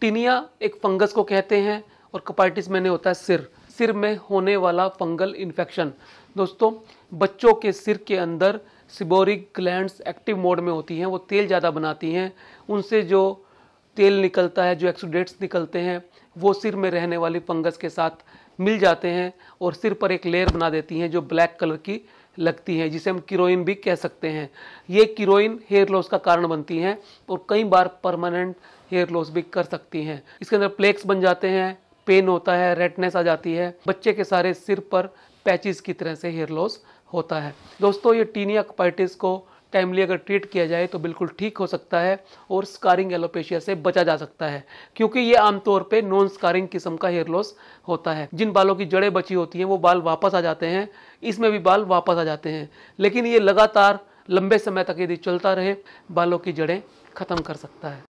Taenia एक fungus को कहते हैं और कपाइटिस मैंने होता है सिर सिर में होने वाला फंगल इन्फेक्शन दोस्तों बच्चों के सिर के अंदर सिबोरिक ग्लैंड्स एक्टिव मोड में होती हैं वो तेल ज़्यादा बनाती हैं उनसे जो तेल निकलता है जो एक्सुडेट्स निकलते हैं वो सिर में रहने वाली फंगस के साथ मिल जाते हैं और सिर पर एक लेयर बना देती हैं जो ब्लैक कलर की लगती हैं जिसे हम किरोइन भी कह सकते हैं ये किरोइन हेयर लॉस का कारण बनती हैं और कई बार परमानेंट हेयर लॉस भी कर सकती हैं इसके अंदर प्लेक्स बन जाते हैं पेन होता है रेडनेस आ जाती है बच्चे के सारे सिर पर पैचेस की तरह से हेयर लॉस होता है दोस्तों ये टीनिया कपाइटिस को टाइमली अगर ट्रीट किया जाए तो बिल्कुल ठीक हो सकता है और स्कारिंग एलोपेशिया से बचा जा सकता है क्योंकि ये आमतौर पर नॉन स्कारिंग किस्म का हेयर लॉस होता है जिन बालों की जड़ें बची होती हैं वो बाल वापस आ जाते हैं इसमें भी बाल वापस आ जाते हैं लेकिन ये लगातार लंबे समय तक यदि चलता रहे बालों की जड़ें ख़त्म कर सकता है